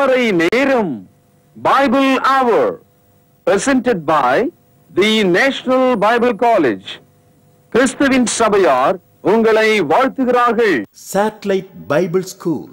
திருமறை நேரம் Bible hour presented by the national Bible college கிறிஸ்துவின் சபையார் உங்களை வாழ்த்துகிறார்கள் சேட்டலைட் பைபிள் ஸ்கூல்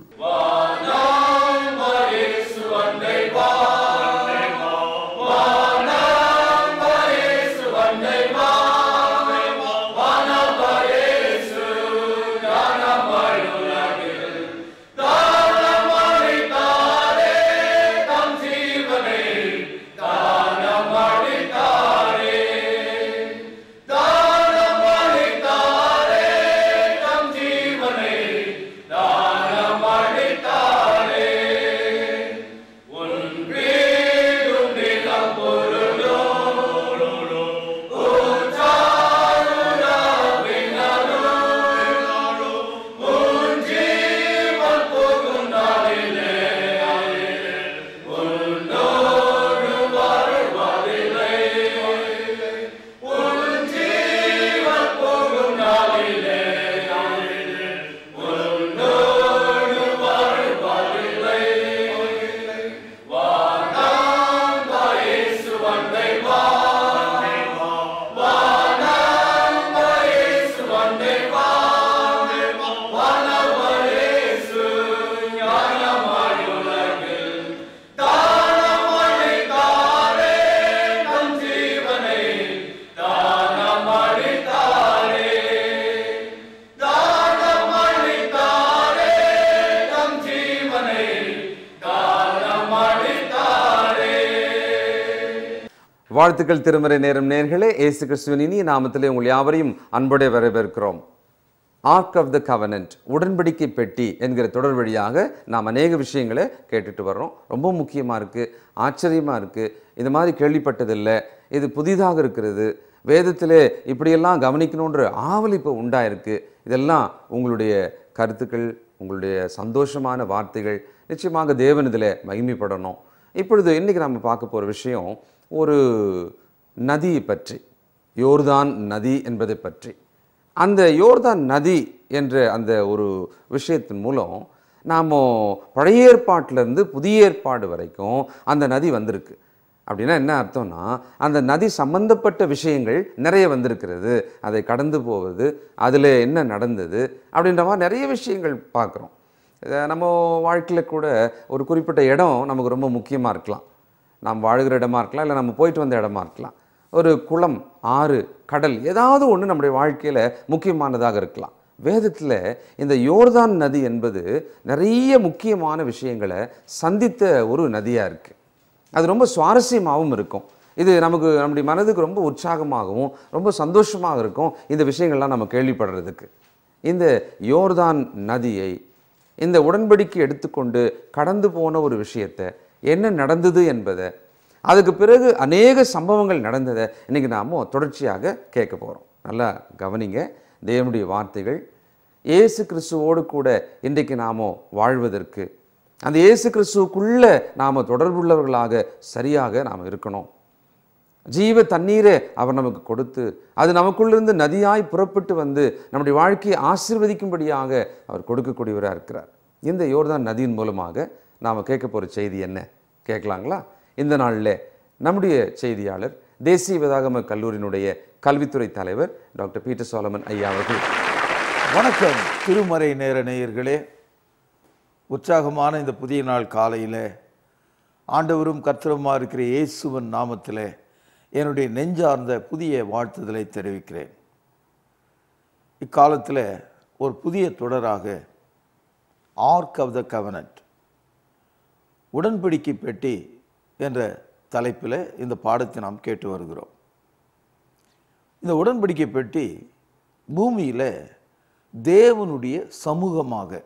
வாழ்த்துக்கள் திருமறை நேரம் நேர்களே ஏசு கிறிஸ்துவின் இனிய நாமத்திலே உங்கள் யாவரையும் அன்புடைய வரவேற்கிறோம் ஆர்க் ஆஃப் த கவனன்ட் உடன்படிக்கை பெட்டி என்கிற தொடர் வழியாக நாம் அநேக விஷயங்களை கேட்டுட்டு வர்றோம் ரொம்ப முக்கியமாக இருக்குது ஆச்சரியமாக இருக்குது இந்த மாதிரி கேள்விப்பட்டதில்லை இது புதிதாக இருக்கிறது வேதத்திலே இப்படியெல்லாம் கவனிக்கணுன்ற ஆவல் இப்போ உண்டாயிருக்கு இதெல்லாம் உங்களுடைய கருத்துக்கள் உங்களுடைய சந்தோஷமான வார்த்தைகள் நிச்சயமாக தேவன் இதில் மகிமைப்படணும் இப்பொழுது இன்றைக்கி நம்ம பார்க்க போகிற விஷயம் ஒரு நதியை பற்றி யோர்தான் நதி என்பதை பற்றி அந்த யோர்தான் நதி என்ற அந்த ஒரு விஷயத்தின் மூலம் நாம் பழைய ஏற்பாட்டிலேருந்து புதிய ஏற்பாடு வரைக்கும் அந்த நதி வந்திருக்கு அப்படின்னா என்ன அர்த்தம்னா அந்த நதி சம்பந்தப்பட்ட விஷயங்கள் நிறைய வந்திருக்கிறது அதை கடந்து போவது அதில் என்ன நடந்தது அப்படின்ற மாதிரி நிறைய விஷயங்கள் பார்க்குறோம் நம்ம வாழ்க்கையில் கூட ஒரு குறிப்பிட்ட இடம் நமக்கு ரொம்ப முக்கியமாக இருக்கலாம் நாம் வாழ்கிற இடமா இருக்கலாம் இல்லை நம்ம போயிட்டு வந்த இடமா இருக்கலாம் ஒரு குளம் ஆறு கடல் ஏதாவது ஒன்று நம்முடைய வாழ்க்கையில் முக்கியமானதாக இருக்கலாம் வேதத்தில் இந்த யோர்தான் நதி என்பது நிறைய முக்கியமான விஷயங்களை சந்தித்த ஒரு நதியாக இருக்குது அது ரொம்ப சுவாரஸ்யமாகவும் இருக்கும் இது நமக்கு நம்முடைய மனதுக்கு ரொம்ப உற்சாகமாகவும் ரொம்ப சந்தோஷமாக இருக்கும் இந்த விஷயங்கள்லாம் நம்ம கேள்விப்படுறதுக்கு இந்த யோர்தான் நதியை இந்த உடன்படிக்கை எடுத்துக்கொண்டு கடந்து போன ஒரு விஷயத்தை என்ன நடந்தது என்பதை அதுக்கு பிறகு அநேக சம்பவங்கள் நடந்ததை இன்றைக்கி நாம் தொடர்ச்சியாக கேட்க போகிறோம் நல்லா கவனிங்க தேவனுடைய வார்த்தைகள் இயேசு கிறிஸ்துவோடு கூட இன்றைக்கு நாம் வாழ்வதற்கு அந்த இயேசு கிறிஸ்துவுக்குள்ளே நாம் தொடர்புள்ளவர்களாக சரியாக நாம் இருக்கணும் ஜீவ தண்ணீரை அவர் நமக்கு கொடுத்து அது நமக்குள்ளிருந்து நதியாய் புறப்பட்டு வந்து நம்முடைய வாழ்க்கையை ஆசிர்வதிக்கும்படியாக அவர் கொடுக்கக்கூடியவராக இருக்கிறார் இந்த யோர்தான் நதியின் மூலமாக நாம் கேட்க போகிற செய்தி என்ன கேட்கலாங்களா இந்த நாளில் நம்முடைய செய்தியாளர் தேசிய விதாகம கல்லூரியினுடைய கல்வித்துறை தலைவர் டாக்டர் பீட்டர் சோலமன் ஐயா அவர்கள் வணக்கம் திருமறை நேர நேயர்களே உற்சாகமான இந்த புதிய நாள் காலையில் ஆண்டவரும் கர்த்தருமாக இருக்கிற இயேசுவன் நாமத்தில் என்னுடைய நெஞ்சார்ந்த புதிய வாழ்த்துதலை தெரிவிக்கிறேன் இக்காலத்தில் ஒரு புதிய தொடராக ஆர்க் ஆஃப் த கவனன்ட் உடன்படிக்கை பெட்டி என்ற தலைப்பில் இந்த பாடத்தை நாம் கேட்டு வருகிறோம் இந்த உடன்படிக்கை பெட்டி பூமியில் தேவனுடைய சமூகமாக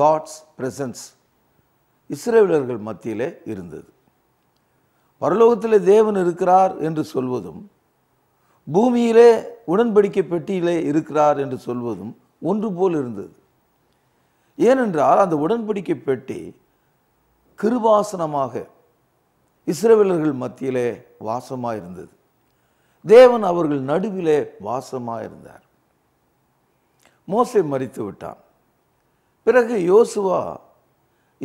காட்ஸ் பிரசன்ஸ் இஸ்ரேலர்கள் மத்தியில் இருந்தது பரலோகத்தில் தேவன் இருக்கிறார் என்று சொல்வதும் பூமியிலே உடன்படிக்கை பெட்டியிலே இருக்கிறார் என்று சொல்வதும் ஒன்று போல் இருந்தது ஏனென்றால் அந்த உடன்படிக்கை பெட்டி கிருபாசனமாக இஸ்ரேவேலர்கள் மத்தியிலே வாசமாக இருந்தது தேவன் அவர்கள் நடுவிலே வாசமாக இருந்தார் மோசை மறித்து விட்டான் பிறகு யோசுவா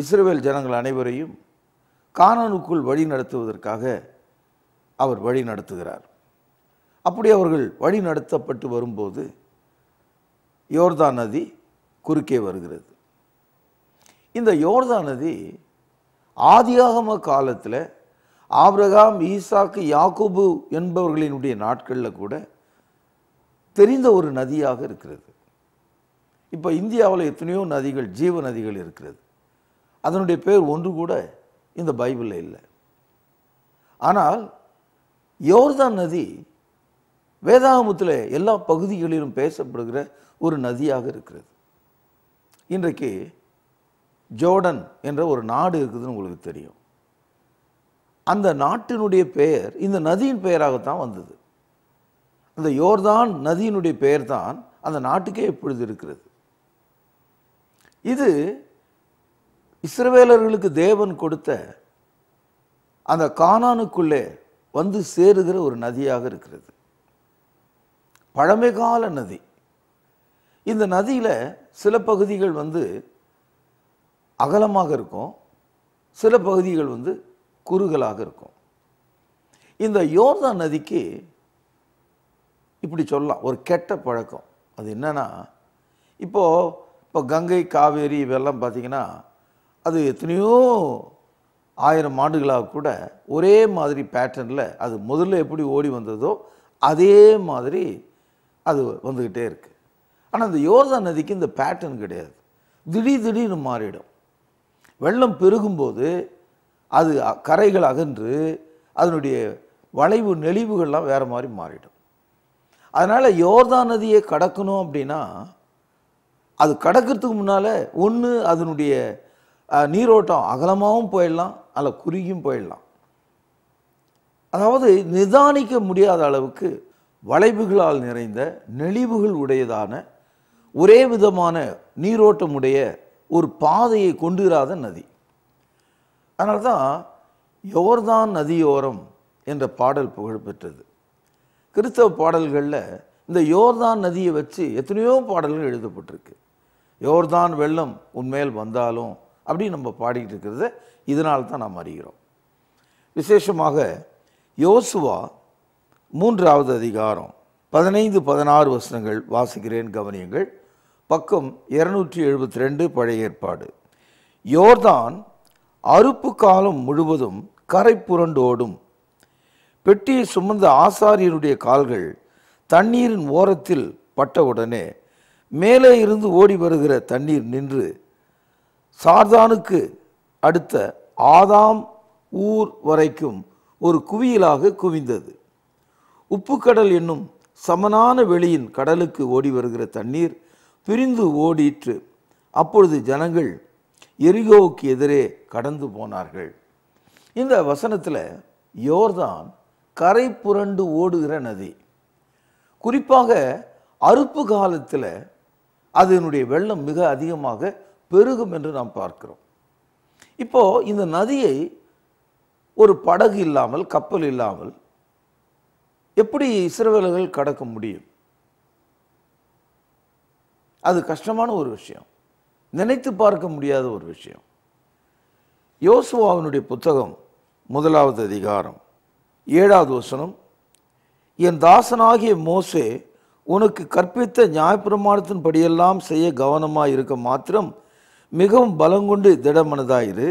இஸ்ரேவேல் ஜனங்கள் அனைவரையும் காணனுக்குள் வழி நடத்துவதற்காக அவர் வழி நடத்துகிறார் அப்படி அவர்கள் வழி நடத்தப்பட்டு வரும்போது யோர்தா நதி குறுக்கே வருகிறது இந்த யோர்தா நதி ஆதியாகம காலத்தில் ஆப்ரகாம் ஈசாக்கு யாக்கூபு என்பவர்களினுடைய நாட்களில் கூட தெரிந்த ஒரு நதியாக இருக்கிறது இப்போ இந்தியாவில் எத்தனையோ நதிகள் ஜீவ நதிகள் இருக்கிறது அதனுடைய பேர் ஒன்று கூட இந்த பைபிளில் இல்லை ஆனால் யோர்தான் நதி வேதாகமத்தில் எல்லா பகுதிகளிலும் பேசப்படுகிற ஒரு நதியாக இருக்கிறது இன்றைக்கு ஜோர்டன் என்ற ஒரு நாடு இருக்குதுன்னு உங்களுக்கு தெரியும் அந்த நாட்டினுடைய பெயர் இந்த நதியின் பெயராகத்தான் வந்தது அந்த யோர்தான் நதியினுடைய பெயர் தான் அந்த நாட்டுக்கே இப்பொழுது இருக்கிறது இது இஸ்ரவேலர்களுக்கு தேவன் கொடுத்த அந்த கானானுக்குள்ளே வந்து சேருகிற ஒரு நதியாக இருக்கிறது பழமைகால நதி இந்த நதியில் சில பகுதிகள் வந்து அகலமாக இருக்கும் சில பகுதிகள் வந்து குறுகலாக இருக்கும் இந்த யோர்தான் நதிக்கு இப்படி சொல்லலாம் ஒரு கெட்ட பழக்கம் அது என்னென்னா இப்போது இப்போ கங்கை காவேரி இவெல்லாம் பார்த்திங்கன்னா அது எத்தனையோ ஆயிரம் ஆண்டுகளாக கூட ஒரே மாதிரி பேட்டர்னில் அது முதல்ல எப்படி ஓடி வந்ததோ அதே மாதிரி அது வந்துக்கிட்டே இருக்குது ஆனால் அந்த யோர்தான் நதிக்கு இந்த பேட்டர்ன் கிடையாது திடீர் திடீர்னு மாறிடும் வெள்ளம் பெருகும்போது அது கரைகள் அகன்று அதனுடைய வளைவு நெளிவுகள்லாம் வேறு மாதிரி மாறிடும் அதனால் யோர்தான் நதியை கடக்கணும் அப்படின்னா அது கடக்கிறதுக்கு முன்னால் ஒன்று அதனுடைய நீரோட்டம் அகலமாகவும் போயிடலாம் அதில் குறுகியும் போயிடலாம் அதாவது நிதானிக்க முடியாத அளவுக்கு வளைவுகளால் நிறைந்த நெளிவுகள் உடையதான ஒரே விதமான நீரோட்டமுடைய ஒரு பாதையை கொண்டுராத நதி அதனால தான் யோர்தான் நதியோரம் என்ற பாடல் புகழ்பெற்றது கிறிஸ்தவ பாடல்களில் இந்த யோர்தான் நதியை வச்சு எத்தனையோ பாடல்கள் எழுதப்பட்டிருக்கு யோர்தான் வெள்ளம் உண்மையில் வந்தாலும் அப்படின்னு நம்ம பாடிக்கிட்டு இருக்கிறத இதனால் தான் நாம் அறிகிறோம் விசேஷமாக யோசுவா மூன்றாவது அதிகாரம் பதினைந்து பதினாறு வசனங்கள் வாசிக்கிறேன் கவனியங்கள் பக்கம் இருநூற்றி எழுபத்தி ரெண்டு பழைய ஏற்பாடு யோர்தான் அறுப்பு காலம் முழுவதும் கரை புரண்டோடும் பெட்டியை சுமந்த ஆசாரியனுடைய கால்கள் தண்ணீரின் ஓரத்தில் பட்டவுடனே மேலே இருந்து ஓடி வருகிற தண்ணீர் நின்று சார்தானுக்கு அடுத்த ஆதாம் ஊர் வரைக்கும் ஒரு குவியலாக குவிந்தது உப்புக்கடல் என்னும் சமனான வெளியின் கடலுக்கு ஓடி வருகிற தண்ணீர் பிரிந்து ஓடிற்று அப்பொழுது ஜனங்கள் எரிகோவுக்கு எதிரே கடந்து போனார்கள் இந்த வசனத்தில் யோர்தான் கரை புரண்டு ஓடுகிற நதி குறிப்பாக அறுப்பு காலத்தில் அதனுடைய வெள்ளம் மிக அதிகமாக பெருகும் என்று நாம் பார்க்கிறோம் இப்போது இந்த நதியை ஒரு படகு இல்லாமல் கப்பல் இல்லாமல் எப்படி சிறுவர்கள் கடக்க முடியும் அது கஷ்டமான ஒரு விஷயம் நினைத்து பார்க்க முடியாத ஒரு விஷயம் யோசுவாவினுடைய புத்தகம் முதலாவது அதிகாரம் ஏழாவது வசனம் என் தாசனாகிய மோசே உனக்கு கற்பித்த நியாயப்பிரமாணத்தின் படியெல்லாம் செய்ய கவனமாக இருக்க மாத்திரம் மிகவும் பலங்கொண்டு திடமனதாயிரு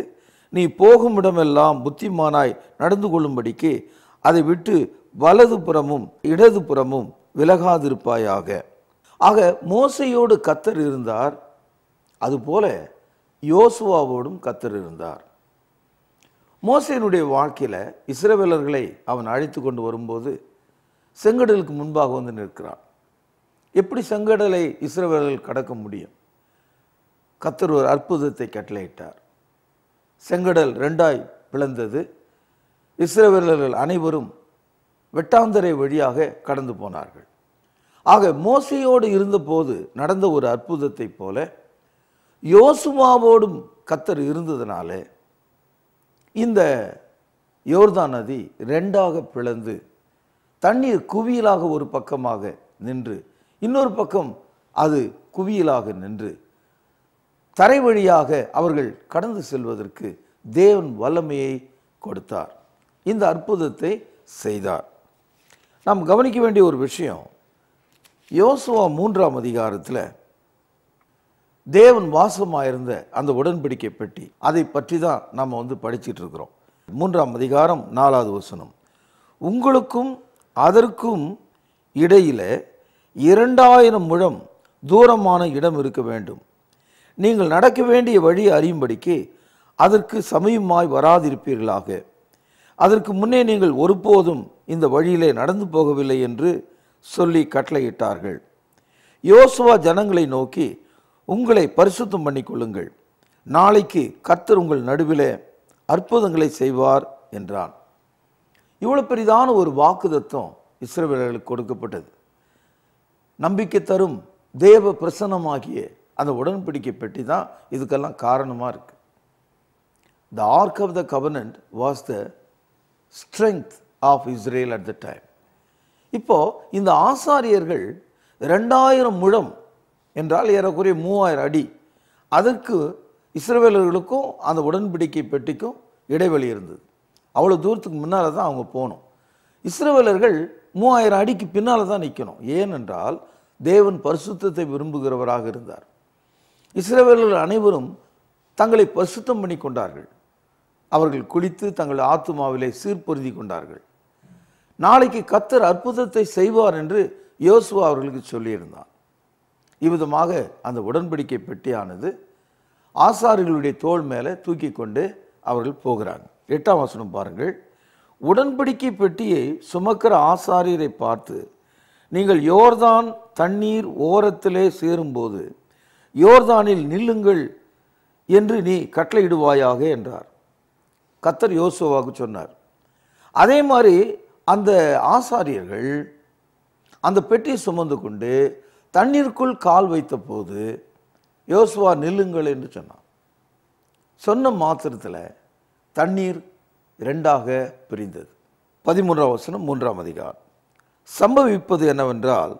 நீ போகும் இடமெல்லாம் புத்திமானாய் நடந்து கொள்ளும்படிக்கு அதை விட்டு வலது புறமும் இடது புறமும் விலகாதிருப்பாயாக ஆக மோசையோடு கத்தர் இருந்தார் அதுபோல யோசுவாவோடும் கத்தர் இருந்தார் மோசையினுடைய வாழ்க்கையில் இஸ்ரேவேலர்களை அவன் அழைத்து கொண்டு வரும்போது செங்கடலுக்கு முன்பாக வந்து நிற்கிறான் எப்படி செங்கடலை இஸ்ரேவேலர்கள் கடக்க முடியும் கத்தர் ஒரு அற்புதத்தை கட்டளையிட்டார் செங்கடல் ரெண்டாய் பிளந்தது இஸ்ரேவேலர்கள் அனைவரும் வெட்டாந்தரை வழியாக கடந்து போனார்கள் ஆக மோசையோடு இருந்தபோது நடந்த ஒரு அற்புதத்தை போல யோசுமாவோடும் கத்தர் இருந்ததுனால இந்த யோர்தான் நதி ரெண்டாக பிளந்து தண்ணீர் குவியலாக ஒரு பக்கமாக நின்று இன்னொரு பக்கம் அது குவியலாக நின்று தரை வழியாக அவர்கள் கடந்து செல்வதற்கு தேவன் வல்லமையை கொடுத்தார் இந்த அற்புதத்தை செய்தார் நாம் கவனிக்க வேண்டிய ஒரு விஷயம் யோசுவா மூன்றாம் அதிகாரத்தில் தேவன் வாசமாக இருந்த அந்த உடன்படிக்கை பெட்டி அதை பற்றி தான் நம்ம வந்து படிச்சுட்டு இருக்கிறோம் மூன்றாம் அதிகாரம் நாலாவது வசனம் உங்களுக்கும் அதற்கும் இடையில் இரண்டாயிரம் முழம் தூரமான இடம் இருக்க வேண்டும் நீங்கள் நடக்க வேண்டிய வழி அறியும்படிக்கு அதற்கு சமயமாய் வராதிருப்பீர்களாக அதற்கு முன்னே நீங்கள் ஒருபோதும் இந்த வழியிலே நடந்து போகவில்லை என்று சொல்லி கட்டளையிட்டார்கள் யோசுவா ஜனங்களை நோக்கி உங்களை பரிசுத்தம் பண்ணிக்கொள்ளுங்கள் நாளைக்கு கத்தர் உங்கள் நடுவிலே அற்புதங்களை செய்வார் என்றான் இவ்வளோ பெரிதான ஒரு வாக்குதத்தம் இஸ்ரேலர்களுக்கு கொடுக்கப்பட்டது நம்பிக்கை தரும் தேவ பிரசன்னமாகிய அந்த உடன்பிடிக்கை பெட்டி தான் இதுக்கெல்லாம் காரணமாக இருக்குது the ark of the covenant was the strength of Israel at the time இப்போ இந்த ஆசாரியர்கள் ரெண்டாயிரம் முழம் என்றால் ஏறக்குறைய மூவாயிரம் அடி அதற்கு இஸ்ரவேலர்களுக்கும் அந்த உடன்படிக்கை பெட்டிக்கும் இடைவெளி இருந்தது அவ்வளோ தூரத்துக்கு முன்னால் தான் அவங்க போகணும் இஸ்ரவேலர்கள் மூவாயிரம் அடிக்கு பின்னால் தான் நிற்கணும் ஏனென்றால் தேவன் பரிசுத்தத்தை விரும்புகிறவராக இருந்தார் இஸ்ரவேலர்கள் அனைவரும் தங்களை பரிசுத்தம் பண்ணி கொண்டார்கள் அவர்கள் குளித்து தங்கள் ஆத்மாவிலே சீர்பொருந்தி கொண்டார்கள் நாளைக்கு கத்தர் அற்புதத்தை செய்வார் என்று யோசுவா அவர்களுக்கு சொல்லியிருந்தான் இவ்விதமாக அந்த உடன்படிக்கை பெட்டியானது ஆசாரிகளுடைய தோல் மேலே தூக்கி கொண்டு அவர்கள் போகிறாங்க எட்டாம் வசனம் பாருங்கள் உடன்படிக்கை பெட்டியை சுமக்கிற ஆசாரியரை பார்த்து நீங்கள் யோர்தான் தண்ணீர் ஓரத்திலே சேரும்போது யோர்தானில் நில்லுங்கள் என்று நீ கட்டளையிடுவாயாக என்றார் கத்தர் யோசுவாவுக்கு சொன்னார் அதே மாதிரி அந்த ஆசாரியர்கள் அந்த பெட்டியை சுமந்து கொண்டு தண்ணீருக்குள் கால் வைத்த போது யோசுவா நில்லுங்கள் என்று சொன்னான் சொன்ன மாத்திரத்தில் தண்ணீர் இரண்டாக பிரிந்தது பதிமூன்றாம் வசனம் மூன்றாம் அதிகாரம் சம்பவிப்பது என்னவென்றால்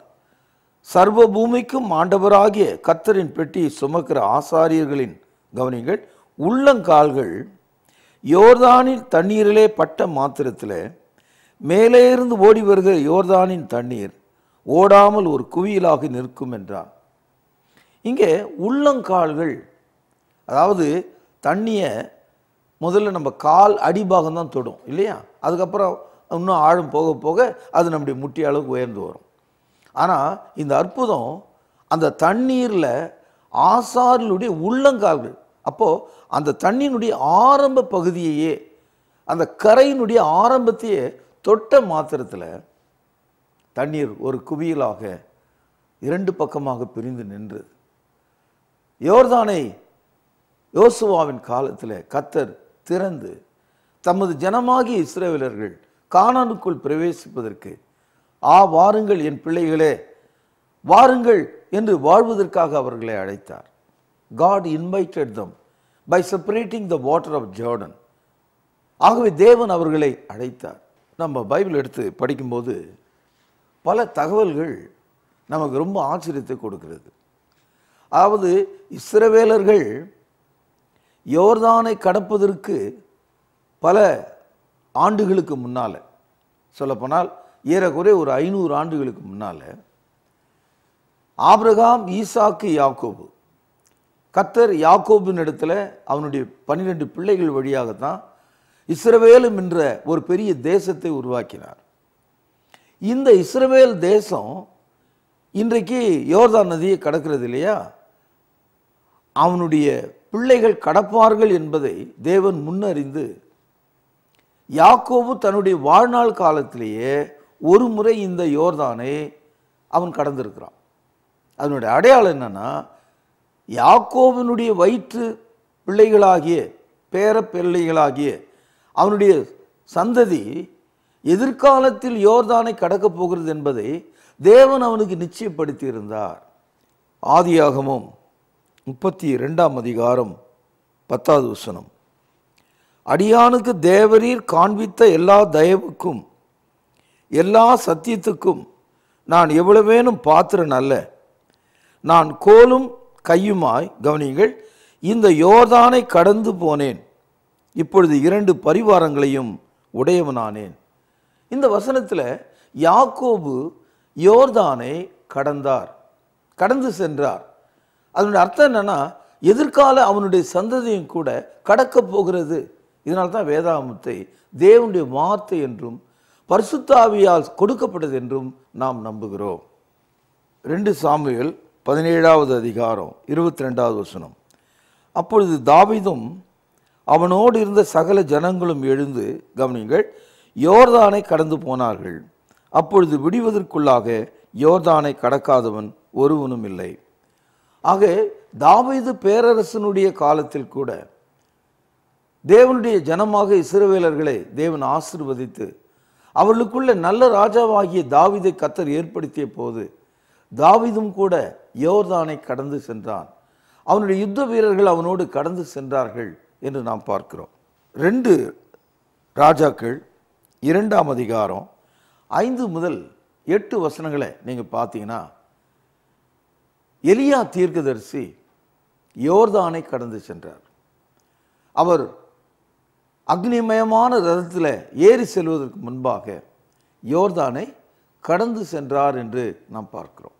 சர்வ பூமிக்கும் ஆண்டவராகிய கத்தரின் பெட்டியை சுமக்கிற ஆசாரியர்களின் கவனிங்கள் உள்ளங்கால்கள் யோர்தானின் தண்ணீரிலே பட்ட மாத்திரத்தில் மேலே இருந்து ஓடி வருகிற யோர்தானின் தண்ணீர் ஓடாமல் ஒரு குவியலாக நிற்கும் என்றார் இங்கே உள்ளங்கால்கள் அதாவது தண்ணியை முதல்ல நம்ம கால் அடிபாகம் தான் தொடும் இல்லையா அதுக்கப்புறம் இன்னும் ஆழம் போக போக அது நம்முடைய முட்டி அளவுக்கு உயர்ந்து வரும் ஆனால் இந்த அற்புதம் அந்த தண்ணீரில் ஆசாரிலுடைய உள்ளங்கால்கள் அப்போது அந்த தண்ணியினுடைய ஆரம்ப பகுதியையே அந்த கரையினுடைய ஆரம்பத்தையே தொட்ட மாத்திரத்தில் தண்ணீர் ஒரு குவியலாக இரண்டு பக்கமாக பிரிந்து நின்றது யோர்தானை யோசுவாவின் காலத்தில் கத்தர் திறந்து தமது ஜனமாகி இஸ்ரேவிலர்கள் காணனுக்குள் பிரவேசிப்பதற்கு ஆ வாருங்கள் என் பிள்ளைகளே வாருங்கள் என்று வாழ்வதற்காக அவர்களை அழைத்தார் God invited them by separating the water of Jordan ஆகவே தேவன் அவர்களை அழைத்தார் நம்ம பைபிள் எடுத்து படிக்கும்போது பல தகவல்கள் நமக்கு ரொம்ப ஆச்சரியத்தை கொடுக்கிறது அதாவது இஸ்ரவேலர்கள் யோர்தானை கடப்பதற்கு பல ஆண்டுகளுக்கு முன்னால் சொல்லப்போனால் ஏறக்குறைய ஒரு ஐநூறு ஆண்டுகளுக்கு முன்னால் ஆப்ரகாம் ஈசாக்கு யாக்கோபு கத்தர் யாக்கோபின் இடத்துல அவனுடைய பன்னிரெண்டு பிள்ளைகள் வழியாகத்தான் இஸ்ரவேலும் என்ற ஒரு பெரிய தேசத்தை உருவாக்கினார் இந்த இஸ்ரவேல் தேசம் இன்றைக்கு யோர்தான் நதியை கடக்கிறது இல்லையா அவனுடைய பிள்ளைகள் கடப்பார்கள் என்பதை தேவன் முன்னறிந்து யாக்கோபு தன்னுடைய வாழ்நாள் காலத்திலேயே ஒரு முறை இந்த யோர்தானை அவன் கடந்திருக்கிறான் அதனுடைய அடையாளம் என்னென்னா யாக்கோவினுடைய வயிற்று பிள்ளைகளாகிய பேர பிள்ளைகளாகிய அவனுடைய சந்ததி எதிர்காலத்தில் யோர்தானை கடக்கப் போகிறது என்பதை தேவன் அவனுக்கு நிச்சயப்படுத்தி இருந்தார் ஆதியாகமும் முப்பத்தி ரெண்டாம் அதிகாரம் பத்தாவது வசனம் அடியானுக்கு தேவரீர் காண்பித்த எல்லா தயவுக்கும் எல்லா சத்தியத்துக்கும் நான் எவ்வளவேனும் பாத்திரன் அல்ல நான் கோலும் கையுமாய் கவனிங்கள் இந்த யோர்தானை கடந்து போனேன் இப்பொழுது இரண்டு பரிவாரங்களையும் உடையவனானேன் இந்த வசனத்தில் யாக்கோபு யோர்தானை கடந்தார் கடந்து சென்றார் அதனுடைய அர்த்தம் என்னென்னா எதிர்கால அவனுடைய சந்ததியும் கூட கடக்க போகிறது இதனால் தான் வேதாமத்தை தேவனுடைய வார்த்தை என்றும் பரிசுத்தாவியால் கொடுக்கப்பட்டது என்றும் நாம் நம்புகிறோம் ரெண்டு சாமியல் பதினேழாவது அதிகாரம் இருபத்தி ரெண்டாவது வசனம் அப்பொழுது தாவிதும் அவனோடு இருந்த சகல ஜனங்களும் எழுந்து கவனிங்கள் யோர்தானை கடந்து போனார்கள் அப்பொழுது விடுவதற்குள்ளாக யோர்தானை கடக்காதவன் ஒருவனும் இல்லை ஆக தாவீது பேரரசனுடைய காலத்தில் கூட தேவனுடைய ஜனமாக இஸ்ரவேலர்களை தேவன் ஆசிர்வதித்து அவர்களுக்குள்ள நல்ல ராஜாவாகிய தாவிதை கத்தர் ஏற்படுத்திய போது தாவிதும் கூட யோர்தானை கடந்து சென்றான் அவனுடைய யுத்த வீரர்கள் அவனோடு கடந்து சென்றார்கள் என்று நாம் பார்க்கிறோம் ரெண்டு ராஜாக்கள் இரண்டாம் அதிகாரம் ஐந்து முதல் எட்டு வசனங்களை நீங்கள் பார்த்தீங்கன்னா எலியா தீர்க்கதரிசி யோர்தானை கடந்து சென்றார் அவர் அக்னிமயமான ரதத்தில் ஏறி செல்வதற்கு முன்பாக யோர்தானை கடந்து சென்றார் என்று நாம் பார்க்கிறோம்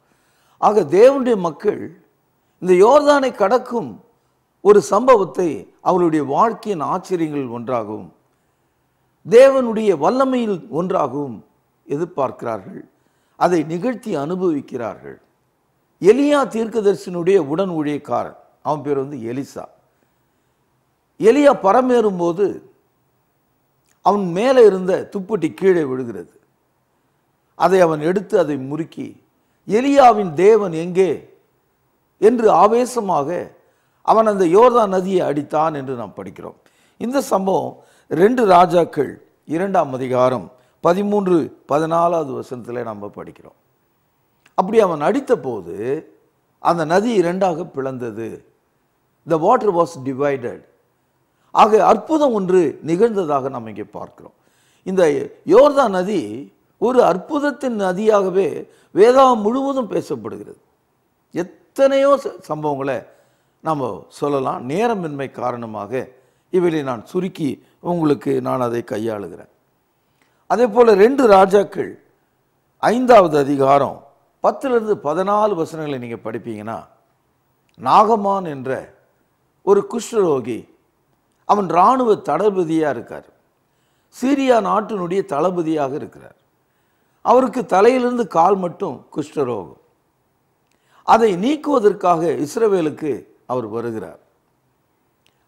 ஆக தேவனுடைய மக்கள் இந்த யோர்தானை கடக்கும் ஒரு சம்பவத்தை அவளுடைய வாழ்க்கையின் ஆச்சரியங்கள் ஒன்றாகவும் தேவனுடைய வல்லமையில் ஒன்றாகவும் எதிர்பார்க்கிறார்கள் அதை நிகழ்த்தி அனுபவிக்கிறார்கள் எலியா தீர்க்கதரிசனுடைய உடன் ஊழியக்காரன் அவன் பேர் வந்து எலிசா எலியா பரமேறும் போது அவன் மேலே இருந்த துப்பட்டி கீழே விழுகிறது அதை அவன் எடுத்து அதை முறுக்கி எலியாவின் தேவன் எங்கே என்று ஆவேசமாக அவன் அந்த யோர்தான் நதியை அடித்தான் என்று நாம் படிக்கிறோம் இந்த சம்பவம் ரெண்டு ராஜாக்கள் இரண்டாம் அதிகாரம் பதிமூன்று பதினாலாவது வசனத்தில் நம்ம படிக்கிறோம் அப்படி அவன் அடித்த போது அந்த நதி இரண்டாக பிளந்தது த வாட்டர் வாஸ் டிவைடட் ஆக அற்புதம் ஒன்று நிகழ்ந்ததாக நாம் இங்கே பார்க்கிறோம் இந்த யோர்தா நதி ஒரு அற்புதத்தின் நதியாகவே வேதாவம் முழுவதும் பேசப்படுகிறது எத்தனையோ சம்பவங்களை நாம் சொல்லலாம் நேரமின்மை காரணமாக இவளை நான் சுருக்கி உங்களுக்கு நான் அதை கையாளுகிறேன் அதே போல் ரெண்டு ராஜாக்கள் ஐந்தாவது அதிகாரம் பத்துலேருந்து பதினாலு வசனங்களை நீங்கள் படிப்பீங்கன்னா நாகமான் என்ற ஒரு குஷ்டரோகி அவன் இராணுவ தளபதியாக இருக்கார் சீரியா நாட்டினுடைய தளபதியாக இருக்கிறார் அவருக்கு தலையிலிருந்து கால் மட்டும் குஷ்டரோகம் அதை நீக்குவதற்காக இஸ்ரவேலுக்கு அவர் வருகிறார்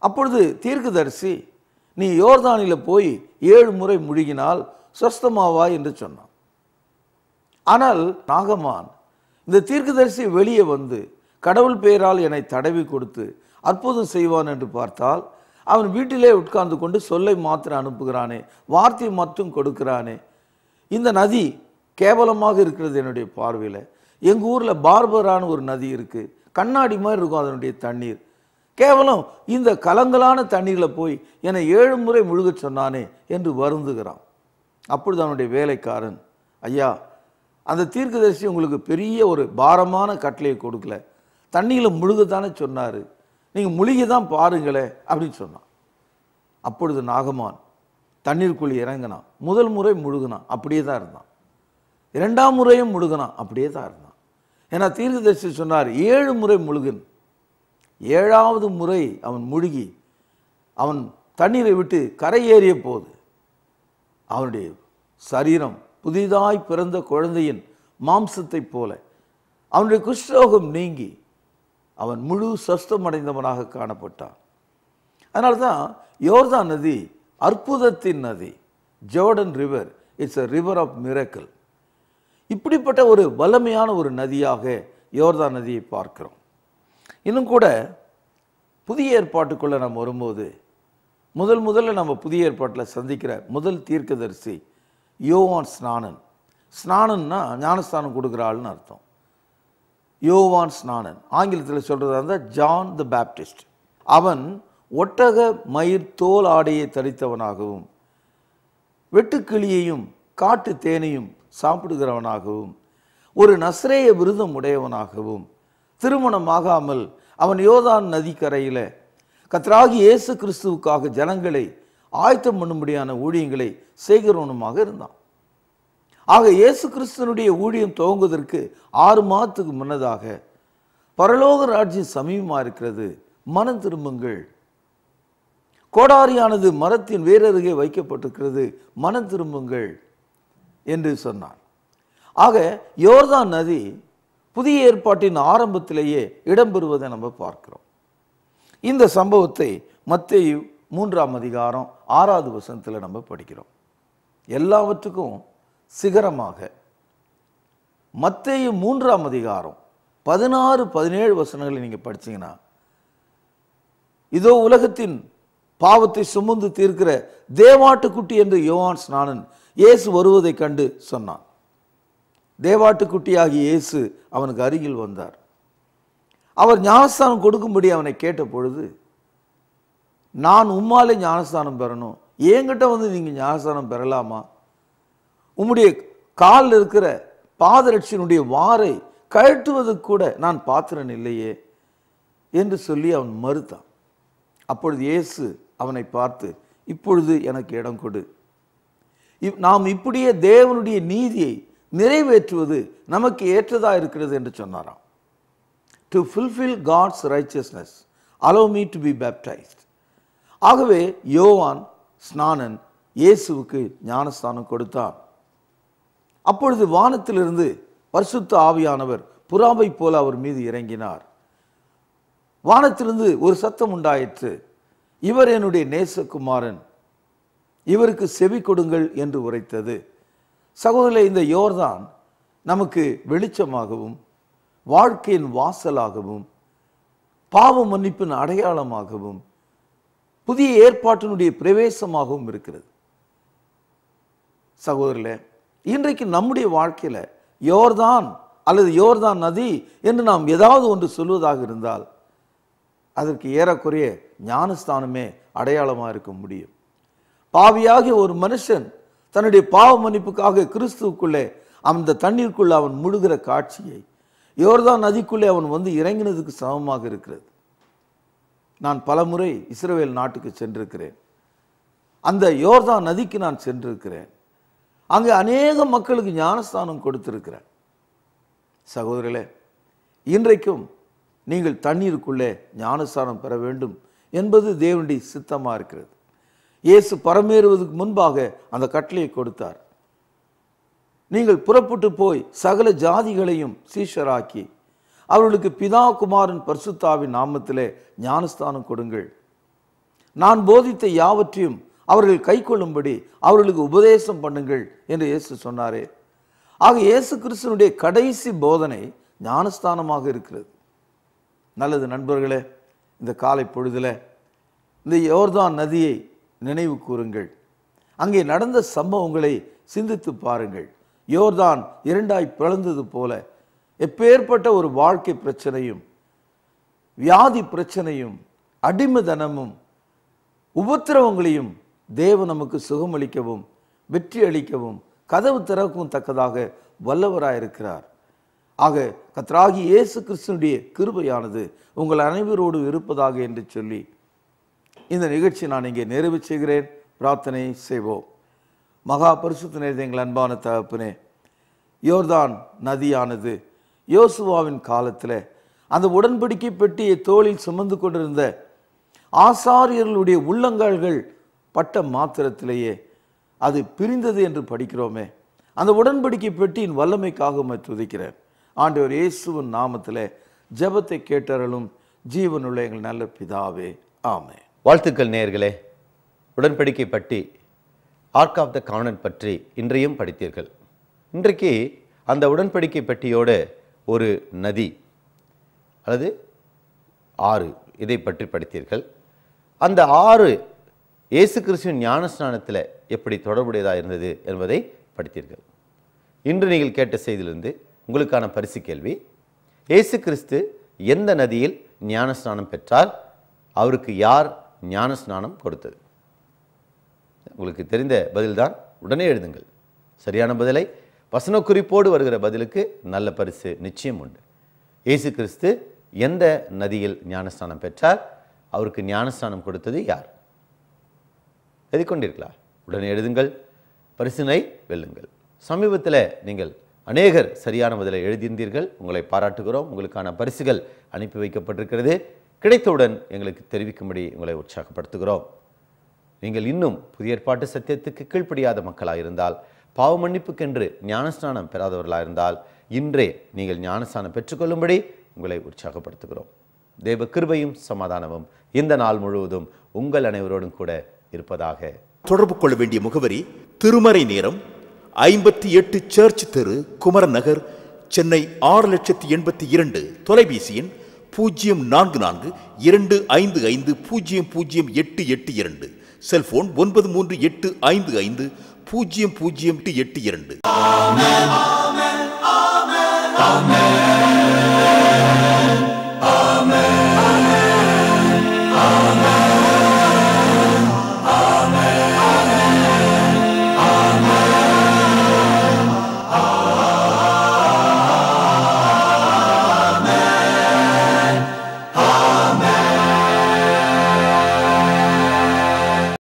அப்பொழுது தீர்க்கதரிசி நீ யோர்தானில் போய் ஏழு முறை முழுகினால் சொஸ்தமாவா என்று சொன்னான் ஆனால் நாகமான் இந்த தீர்க்கதரிசி வெளியே வந்து கடவுள் பெயரால் என்னை தடவி கொடுத்து அற்புதம் செய்வான் என்று பார்த்தால் அவன் வீட்டிலே உட்கார்ந்து கொண்டு சொல்லை மாத்திரம் அனுப்புகிறானே வார்த்தை மட்டும் கொடுக்கிறானே இந்த நதி கேவலமாக இருக்கிறது என்னுடைய பார்வையில் எங்கள் ஊரில் பார்பரான ஒரு நதி இருக்குது கண்ணாடி மாதிரி இருக்கும் அதனுடைய தண்ணீர் கேவலம் இந்த கலங்களான தண்ணீரில் போய் என்னை ஏழு முறை முழுக சொன்னானே என்று வருந்துகிறான் அப்பொழுது அவனுடைய வேலைக்காரன் ஐயா அந்த தீர்க்கதரிசி உங்களுக்கு பெரிய ஒரு பாரமான கட்டளையை கொடுக்கல தண்ணியில் முழுகத்தானே சொன்னார் நீங்கள் முழுகி தான் பாருங்களே அப்படின்னு சொன்னான் அப்பொழுது நாகமான் தண்ணீருக்குள் இறங்கினான் முதல் முறை முழுகினான் அப்படியே தான் இருந்தான் இரண்டாம் முறையும் முழுகினான் அப்படியே தான் இருந்தான் ஏன்னா தீர்க்கதரிசி சொன்னார் ஏழு முறை முழுகன் ஏழாவது முறை அவன் முழுகி அவன் தண்ணீரை விட்டு கரையேறிய போது அவனுடைய சரீரம் புதிதாய் பிறந்த குழந்தையின் மாம்சத்தைப் போல அவனுடைய குஷ்ரோகம் நீங்கி அவன் முழு சஸ்தமடைந்தவனாக அடைந்தவனாக காணப்பட்டான் அதனால தான் யோர்தான் நதி அற்புதத்தின் நதி Jordan river it's a river of miracle இப்படிப்பட்ட ஒரு வல்லமையான ஒரு நதியாக யோர்தா நதியை பார்க்கிறோம் இன்னும் கூட புதிய ஏற்பாட்டுக்குள்ளே நம்ம வரும்போது முதல் முதல்ல நம்ம புதிய ஏற்பாட்டில் சந்திக்கிற முதல் தீர்க்கதரிசி யோவான் ஸ்நானன் ஸ்நானன்னா ஞானஸ்தானம் கொடுக்குற ஆள்னு அர்த்தம் யோவான் ஸ்நானன் ஆங்கிலத்தில் சொல்கிறதா இருந்தால் ஜான் த பேப்டிஸ்ட் அவன் ஒட்டக மயிர் தோல் ஆடையை தரித்தவனாகவும் வெட்டுக்கிளியையும் காட்டு தேனையும் சாப்பிடுகிறவனாகவும் ஒரு நஸ்ரேய விருதம் உடையவனாகவும் திருமணமாகாமல் அவன் யோதான் நதிக்கரையில் கத்ராகி இயேசு கிறிஸ்துவுக்காக ஜனங்களை ஆயத்தம் பண்ணும்படியான ஊழியங்களை செய்கிறவனுமாக இருந்தான் ஆக இயேசு கிறிஸ்தனுடைய ஊழியம் துவங்குவதற்கு ஆறு மாதத்துக்கு முன்னதாக பரலோக ராஜ்யம் சமீபமாக இருக்கிறது மனம் திரும்புங்கள் கோடாரியானது மரத்தின் வேறருகே வைக்கப்பட்டிருக்கிறது மனம் திரும்புங்கள் என்று சொன்னார் ஆக யோர்தான் நதி புதிய ஏற்பாட்டின் ஆரம்பத்திலேயே இடம்பெறுவதை நம்ம பார்க்கிறோம் இந்த சம்பவத்தை மத்திய மூன்றாம் அதிகாரம் ஆறாவது வசனத்தில் நம்ம படிக்கிறோம் எல்லாவற்றுக்கும் சிகரமாக மத்திய மூன்றாம் அதிகாரம் பதினாறு பதினேழு வசனங்களை நீங்கள் படிச்சீங்கன்னா இதோ உலகத்தின் பாவத்தை சுமந்து தீர்க்கிற தேவாட்டுக்குட்டி என்று யோவான் ஸ்நானன் இயேசு வருவதைக் கண்டு சொன்னான் தேவாட்டுக்குட்டியாகி இயேசு அவனுக்கு அருகில் வந்தார் அவர் ஞானஸ்தானம் கொடுக்கும்படி அவனை கேட்ட பொழுது நான் உம்மாலே ஞானஸ்தானம் பெறணும் என்கிட்ட வந்து நீங்கள் ஞானஸ்தானம் பெறலாமா உம்முடைய காலில் இருக்கிற பாதரட்சியினுடைய வாரை கழட்டுவது கூட நான் பாத்திரன் இல்லையே என்று சொல்லி அவன் மறுத்தான் அப்பொழுது இயேசு அவனை பார்த்து இப்பொழுது எனக்கு இடம் கொடு நாம் இப்படியே தேவனுடைய நீதியை நிறைவேற்றுவது நமக்கு ஏற்றதாக இருக்கிறது என்று சொன்னாராம் to fulfil God's righteousness allow me to be baptised ஆகவே யோவான் ஸ்நானன் இயேசுவுக்கு ஞானஸ்தானம் கொடுத்தார் அப்பொழுது வானத்திலிருந்து பரிசுத்த ஆவியானவர் புறாவை போல அவர் மீது இறங்கினார் வானத்திலிருந்து ஒரு சத்தம் உண்டாயிற்று இவர் என்னுடைய நேசகுமாரன் இவருக்கு செவி கொடுங்கள் என்று உரைத்தது சகோதரில் இந்த யோர்தான் நமக்கு வெளிச்சமாகவும் வாழ்க்கையின் வாசலாகவும் பாவ மன்னிப்பின் அடையாளமாகவும் புதிய ஏற்பாட்டினுடைய பிரவேசமாகவும் இருக்கிறது சகோதரில் இன்றைக்கு நம்முடைய வாழ்க்கையில் யோர்தான் அல்லது யோர்தான் நதி என்று நாம் ஏதாவது ஒன்று சொல்வதாக இருந்தால் அதற்கு ஏறக்குறைய ஞானஸ்தானமே அடையாளமாக இருக்க முடியும் பாவியாகிய ஒரு மனுஷன் தன்னுடைய பாவ மன்னிப்புக்காக கிறிஸ்துவுக்குள்ளே அந்த தண்ணீருக்குள்ளே அவன் முழுகிற காட்சியை யோர்தான் நதிக்குள்ளே அவன் வந்து இறங்கினதுக்கு சமமாக இருக்கிறது நான் பலமுறை இஸ்ரேல் நாட்டுக்கு சென்றிருக்கிறேன் அந்த யோர்தான் நதிக்கு நான் சென்றிருக்கிறேன் அங்கே அநேக மக்களுக்கு ஞானஸ்தானம் கொடுத்திருக்கிறேன் சகோதரர்களே இன்றைக்கும் நீங்கள் தண்ணீருக்குள்ளே ஞானஸ்தானம் பெற வேண்டும் என்பது தேவனுடைய சித்தமாக இருக்கிறது இயேசு பரமேறுவதற்கு முன்பாக அந்த கட்டளையை கொடுத்தார் நீங்கள் புறப்பட்டு போய் சகல ஜாதிகளையும் சீஷராக்கி அவர்களுக்கு பிதா குமாரன் பர்சுத்தாவின் நாமத்திலே ஞானஸ்தானம் கொடுங்கள் நான் போதித்த யாவற்றையும் அவர்கள் கை கொள்ளும்படி அவர்களுக்கு உபதேசம் பண்ணுங்கள் என்று இயேசு சொன்னாரே ஆக இயேசு கிறிஸ்தனுடைய கடைசி போதனை ஞானஸ்தானமாக இருக்கிறது நல்லது நண்பர்களே இந்த காலை பொழுதில் இந்த யோர்தான் நதியை நினைவு கூறுங்கள் அங்கே நடந்த சம்பவங்களை சிந்தித்து பாருங்கள் யோர்தான் இரண்டாய் பிளந்தது போல எப்பேற்பட்ட ஒரு வாழ்க்கை பிரச்சனையும் வியாதி பிரச்சனையும் அடிமதனமும் உபத்திரவங்களையும் தேவ நமக்கு சுகமளிக்கவும் வெற்றி அளிக்கவும் கதவு திறக்கவும் தக்கதாக வல்லவராயிருக்கிறார் ஆக கத்ராகி இயேசு கிருஷ்ணனுடைய கிருபையானது உங்கள் அனைவரோடு இருப்பதாக என்று சொல்லி இந்த நிகழ்ச்சி நான் இங்கே நிறைவு செய்கிறேன் பிரார்த்தனை செய்வோம் மகா பரிசுத்த எங்கள் அன்பான தகப்பனே யோர்தான் நதியானது யோசுவாவின் காலத்தில் அந்த உடன்படிக்கை பெட்டியை தோளில் சுமந்து கொண்டிருந்த ஆசாரியர்களுடைய உள்ளங்கால்கள் பட்ட மாத்திரத்திலேயே அது பிரிந்தது என்று படிக்கிறோமே அந்த உடன்படிக்கை பெட்டியின் வல்லமைக்காக துதிக்கிறேன் ஆண்டவர் இயேசுவின் நாமத்தில் ஜபத்தை கேட்டறலும் ஜீவனுள்ள எங்கள் நல்ல பிதாவே ஆமே வாழ்த்துக்கள் நேயர்களே உடன்படிக்கை பற்றி ஆர்க் ஆஃப் த காவனன்ட் பற்றி இன்றையும் படித்தீர்கள் இன்றைக்கு அந்த உடன்படிக்கை பட்டியோட ஒரு நதி அல்லது ஆறு இதை பற்றி படித்தீர்கள் அந்த ஆறு இயேசு கிறிஸ்துவின் ஞானஸ்நானத்தில் எப்படி தொடர்புடையதாக இருந்தது என்பதை படித்தீர்கள் இன்று நீங்கள் கேட்ட செய்தியிலிருந்து உங்களுக்கான பரிசு கேள்வி இயேசு கிறிஸ்து எந்த நதியில் ஞானஸ்நானம் பெற்றார் அவருக்கு யார் ஞான ஸ்நானம் கொடுத்தது உங்களுக்கு தெரிந்த பதில்தான் உடனே எழுதுங்கள் சரியான பதிலை வசன குறிப்போடு வருகிற பதிலுக்கு நல்ல பரிசு நிச்சயம் உண்டு இயேசு கிறிஸ்து எந்த நதியில் ஞானஸ்தானம் பெற்றார் அவருக்கு ஞானஸ்தானம் கொடுத்தது யார் எதிர்கொண்டிருக்கலாம் உடனே எழுதுங்கள் பரிசினை வெல்லுங்கள் சமீபத்தில் நீங்கள் அநேகர் சரியான பதிலை எழுதியிருந்தீர்கள் உங்களை பாராட்டுகிறோம் உங்களுக்கான பரிசுகள் அனுப்பி வைக்கப்பட்டிருக்கிறது கிடைத்தவுடன் எங்களுக்கு தெரிவிக்கும்படி உங்களை உற்சாகப்படுத்துகிறோம் நீங்கள் இன்னும் புதிய ஏற்பாட்டு சத்தியத்துக்கு கீழ்ப்படியாத மக்களாக இருந்தால் பாவ மன்னிப்புக்கென்று ஞானஸ்நானம் பெறாதவர்களாக இருந்தால் இன்றே நீங்கள் ஞானஸ்நானம் பெற்றுக்கொள்ளும்படி உங்களை உற்சாகப்படுத்துகிறோம் தேவ கிருபையும் சமாதானமும் இந்த நாள் முழுவதும் உங்கள் அனைவரோடும் கூட இருப்பதாக தொடர்பு கொள்ள வேண்டிய முகவரி திருமறை நேரம் ஐம்பத்தி எட்டு சர்ச் தெரு குமரநகர் சென்னை ஆறு லட்சத்தி எண்பத்தி இரண்டு தொலைபேசி எண் பூஜ்ஜியம் நான்கு நான்கு இரண்டு ஐந்து ஐந்து பூஜ்ஜியம் பூஜ்ஜியம் எட்டு எட்டு இரண்டு செல்போன் ஒன்பது மூன்று எட்டு ஐந்து ஐந்து பூஜ்ஜியம் பூஜ்ஜியம் எட்டு இரண்டு